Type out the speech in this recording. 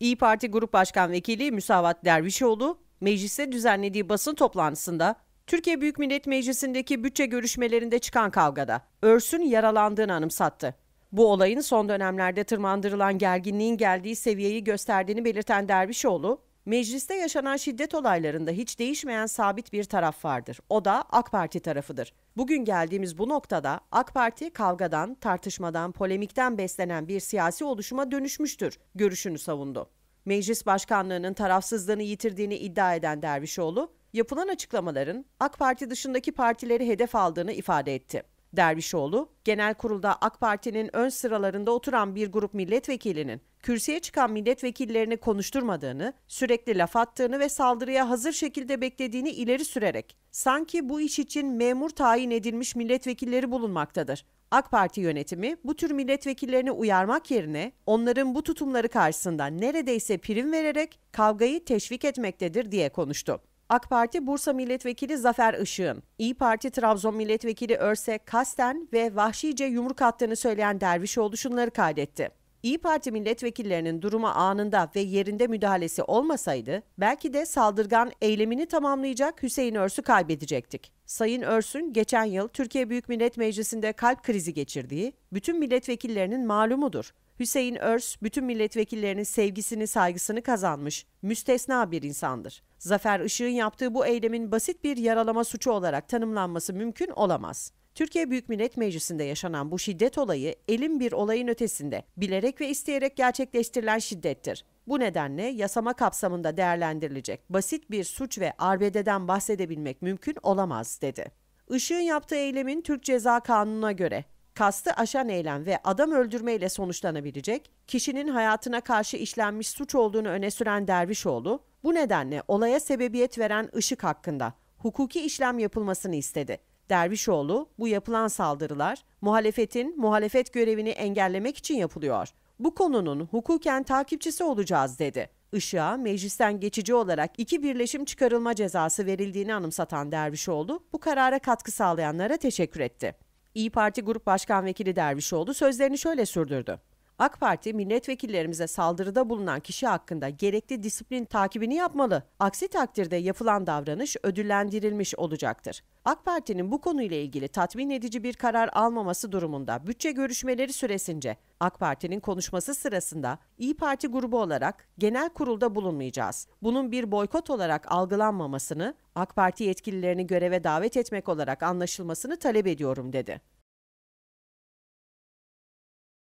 İyi Parti Grup Başkan Vekili Müsavat Dervişoğlu mecliste düzenlediği basın toplantısında Türkiye Büyük Millet Meclisi'ndeki bütçe görüşmelerinde çıkan kavgada Örs'ün yaralandığını anımsattı. Bu olayın son dönemlerde tırmandırılan gerginliğin geldiği seviyeyi gösterdiğini belirten Dervişoğlu, Mecliste yaşanan şiddet olaylarında hiç değişmeyen sabit bir taraf vardır. O da AK Parti tarafıdır. Bugün geldiğimiz bu noktada AK Parti kavgadan, tartışmadan, polemikten beslenen bir siyasi oluşuma dönüşmüştür görüşünü savundu. Meclis başkanlığının tarafsızlığını yitirdiğini iddia eden Dervişoğlu, yapılan açıklamaların AK Parti dışındaki partileri hedef aldığını ifade etti. Dervişoğlu, genel kurulda AK Parti'nin ön sıralarında oturan bir grup milletvekilinin kürsüye çıkan milletvekillerini konuşturmadığını, sürekli laf attığını ve saldırıya hazır şekilde beklediğini ileri sürerek sanki bu iş için memur tayin edilmiş milletvekilleri bulunmaktadır. AK Parti yönetimi bu tür milletvekillerini uyarmak yerine onların bu tutumları karşısında neredeyse prim vererek kavgayı teşvik etmektedir diye konuştu. AK Parti Bursa Milletvekili Zafer Işık'ın, İyi Parti Trabzon Milletvekili Örse Kasten ve vahşice yumruk attığını söyleyen Dervişoğlu şunları kaydetti. İyi Parti milletvekillerinin duruma anında ve yerinde müdahalesi olmasaydı belki de saldırgan eylemini tamamlayacak Hüseyin Örs'ü kaybedecektik. Sayın Örsün geçen yıl Türkiye Büyük Millet Meclisi'nde kalp krizi geçirdiği bütün milletvekillerinin malumudur. Hüseyin Örs bütün milletvekillerinin sevgisini, saygısını kazanmış, müstesna bir insandır. Zafer Işık'ın yaptığı bu eylemin basit bir yaralama suçu olarak tanımlanması mümkün olamaz. Türkiye Büyük Millet Meclisi'nde yaşanan bu şiddet olayı elin bir olayın ötesinde, bilerek ve isteyerek gerçekleştirilen şiddettir. Bu nedenle yasama kapsamında değerlendirilecek basit bir suç ve arbededen bahsedebilmek mümkün olamaz dedi. Işığın yaptığı eylemin Türk Ceza Kanunu'na göre kastı aşan eylem ve adam öldürmeyle sonuçlanabilecek, kişinin hayatına karşı işlenmiş suç olduğunu öne süren Dervişoğlu, bu nedenle olaya sebebiyet veren Işık hakkında hukuki işlem yapılmasını istedi. Dervişoğlu, bu yapılan saldırılar muhalefetin muhalefet görevini engellemek için yapılıyor. Bu konunun hukuken takipçisi olacağız dedi. Işığa meclisten geçici olarak iki birleşim çıkarılma cezası verildiğini anımsatan Dervişoğlu bu karara katkı sağlayanlara teşekkür etti. İyi Parti Grup Başkan Vekili Dervişoğlu sözlerini şöyle sürdürdü. AK Parti milletvekillerimize saldırıda bulunan kişi hakkında gerekli disiplin takibini yapmalı. Aksi takdirde yapılan davranış ödüllendirilmiş olacaktır. AK Parti'nin bu konuyla ilgili tatmin edici bir karar almaması durumunda bütçe görüşmeleri süresince AK Parti'nin konuşması sırasında İyi Parti grubu olarak genel kurulda bulunmayacağız. Bunun bir boykot olarak algılanmamasını, AK Parti yetkililerini göreve davet etmek olarak anlaşılmasını talep ediyorum dedi.